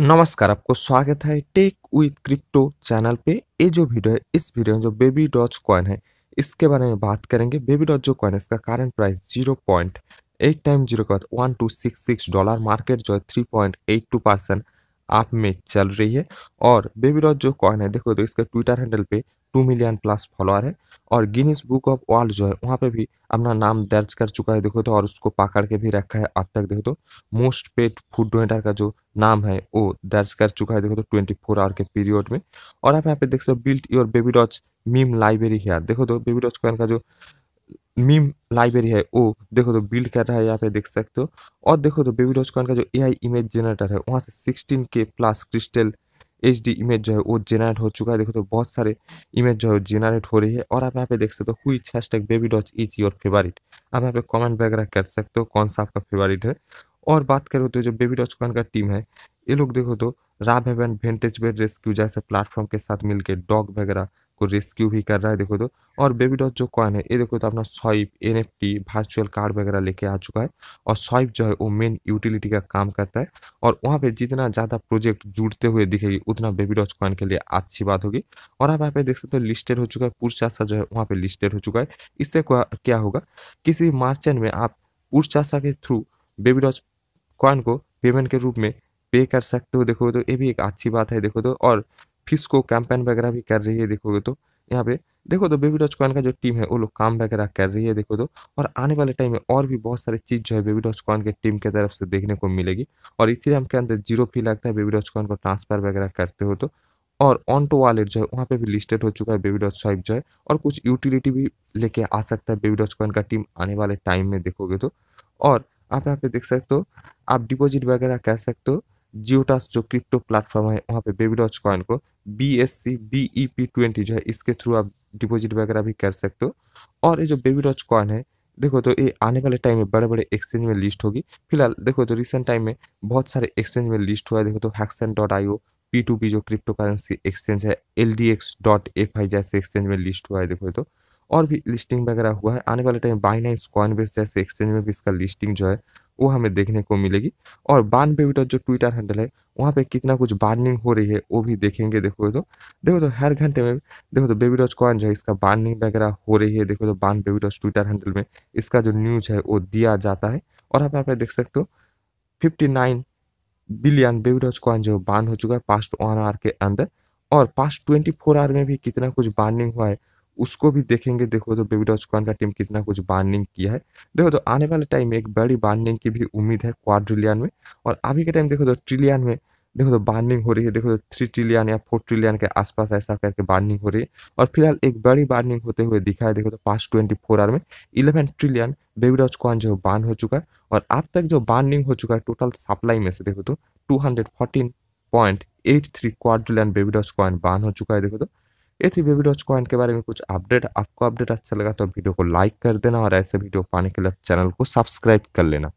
नमस्कार आपको स्वागत है टेक विथ क्रिप्टो चैनल पे ये जो वीडियो है इस वीडियो में जो बेबी डॉज कॉइन है इसके बारे में बात करेंगे बेबी डॉज जो कॉइन है इसका current price zero point eight time zero के बाद one two six six dollar market जो है three point eight two percent आप में चल रही है और बेबी रॉज जो कॉइन है देखो तो इसका ट्विटर हैंडल पे टू मिलियन प्लस फॉलोअर है और गिनीस बुक ऑफ वर्ल्ड जो है वहाँ पे भी अपना नाम दर्ज कर चुका है देखो तो और उसको पकड़ के भी रखा है अब तक देखो तो मोस्ट पेड फूड डोनेटर का जो नाम है वो दर्ज कर चुका है देखो तो ट्वेंटी फोर आवर के पीरियड में और आप यहाँ पे देख सकते हो built your baby doge meme library है देखो तो बेबी रॉज कॉइन का जो मीम लाइब्रेरी है वो देखो तो बिल्ड कर रहा है यहाँ पे देख सकते हो और देखो तो बेबी डॉच कॉन का जो ए इमेज जनरेटर है वहाँ से सिक्सटीन के plus crystal H D image जो है वो जेनरेट हो चुका है देखो तो बहुत सारे इमेज जो है जेनरेट हो रही है और आप यहाँ पे देख सकते हो हुई हैश टैग बेबी डॉच इज योर फेवरेट आप यहाँ पे कमेंट वगैरह कर सकते हो कौन सा आपका फेवरेट है और बात करो तो जो बेबी डॉच कॉन का टीम है ये लोग देखो तो राब हेवन वेंटेज बेड रेस्क्यू जैसे प्लेटफॉर्म के साथ मिलकर डॉग वगैरह को रेस्क्यू भी कर रहा है देखो तो और बेबी डॉट जो कॉइन है ये देखो तो अपना स्वाइप एन वर्चुअल कार्ड वगैरह लेके आ चुका है और स्वाइप जो है वो मेन यूटिलिटी का काम करता है और वहाँ पे जितना ज़्यादा प्रोजेक्ट जुड़ते हुए दिखेगी उतना बेबी डॉट कॉइन के लिए अच्छी बात होगी और आप यहाँ पे देख सकते हो लिस्टेड हो चुका है पुरचासा जो है वहाँ पर लिस्टेड हो चुका है इससे क्या होगा किसी मार्चेंट में आप पुरचासा के थ्रू बेबी डॉट कॉइन को पेमेंट के रूप में पे कर सकते हो देखोगे तो ये भी एक अच्छी बात है देखो तो और फीस को कैंपेन वगैरह भी कर रही है देखोगे तो यहाँ पे देखो तो बेबी डॉच कॉइन का जो टीम है वो लोग काम वगैरह कर रही है देखो तो और आने वाले टाइम में और भी बहुत सारी चीज़ जो है बेबी डॉच कॉइन के टीम की तरफ से देखने को मिलेगी और इसीलिए हमके अंदर जीरो फी लगता है बेबी डॉच कॉइन को ट्रांसफर वगैरह करते हो तो और ऑन टू वॉलेट जो है वहाँ पे भी लिस्टेड हो चुका है बेबी डॉट स्वाइप जो है और कुछ यूटिलिटी भी लेके आ सकता है बेबी डॉच कॉइन का टीम आने वाले टाइम में देखोगे तो और आप यहाँ पे देख सकते हो आप डिपॉजिट वगैरह कर सकते हो जियोटास जो क्रिप्टो प्लेटफॉर्म है वहाँ पे बेबीडॉच कॉइन को B S C B E P twenty जो है इसके थ्रू आप डिपॉजिट वगैरह भी कर सकते हो और ये जो बेबीडॉच कॉइन है देखो तो ये आने वाले टाइम में बड़े बड़े एक्सचेंज में लिस्ट होगी फिलहाल देखो तो रिसेंट टाइम में बहुत सारे एक्सचेंज में लिस्ट हुआ है देखो तो hexon dot I O P two P जो क्रिप्टो करेंसी एक्सचेंज है L D X dot F I जैसे एक्सचेंज में लिस्ट हुआ है देखो तो और भी लिस्टिंग वगैरह हुआ है आने वाले टाइम बाई नाइन बेस जैसे एक्सचेंज में भी इसका लिस्टिंग जो है वो हमें देखने को मिलेगी और बानवे मीटर जो ट्विटर हैंडल है वहाँ पे कितना कुछ बार्निंग हो रही है वो भी देखेंगे देखो तो देखो तो हर घंटे में देखो तो बेबी डॉच कॉइन जो है इसका बार्निंग वगैरह हो रही है देखो तो बान बेबी डॉच ट्विटर हैंडल में इसका जो न्यूज है वो दिया जाता है और आप यहाँ पे देख सकते हो fifty nine billion baby coin जो बान हो चुका है पास्ट वन आवर के अंदर और पास्ट ट्वेंटी फोर आवर में भी कितना कुछ बार्निंग हुआ है उसको भी देखेंगे देखो तो बेबी डॉज कॉइन का टीम कितना कुछ बार्निंग किया है देखो तो आने वाले टाइम में एक बड़ी बार्निंग की भी उम्मीद है क्वाड्रिलियन में और अभी के टाइम देखो तो ट्रिलियन में देखो तो बार्निंग हो रही है देखो तो थ्री ट्रिलियन या फोर ट्रिलियन के आसपास ऐसा करके बार्निंग हो रही है और फिलहाल एक बड़ी बार्निंग होते हुए दिखा है देखो तो पास्ट ट्वेंटी फोर आवर में eleven trillion baby doge coin जो बार्न हो चुका है और अब तक जो बार्निंग हो चुका है टोटल सप्लाई में से देखो तो two hundred fourteen point eight three quadrillion baby doge coin burn हो चुका है देखो तो ये थी बेबी डॉच कॉइन के बारे में कुछ अपडेट आपको अपडेट अच्छा लगा तो वीडियो को लाइक कर देना और ऐसे वीडियो पाने के लिए चैनल को सब्सक्राइब कर लेना